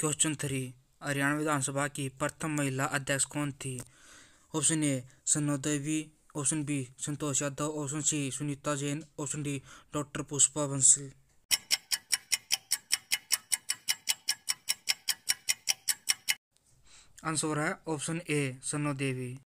question three Haryana विधानसभा की प्रथम महिला अध्यक्ष कौन थी option A Sanno Devi option B Santosh Yadav option C Sunita Jain option D doctor Pushpa Bansal answer है ऑप्शन ए सन्नो देवी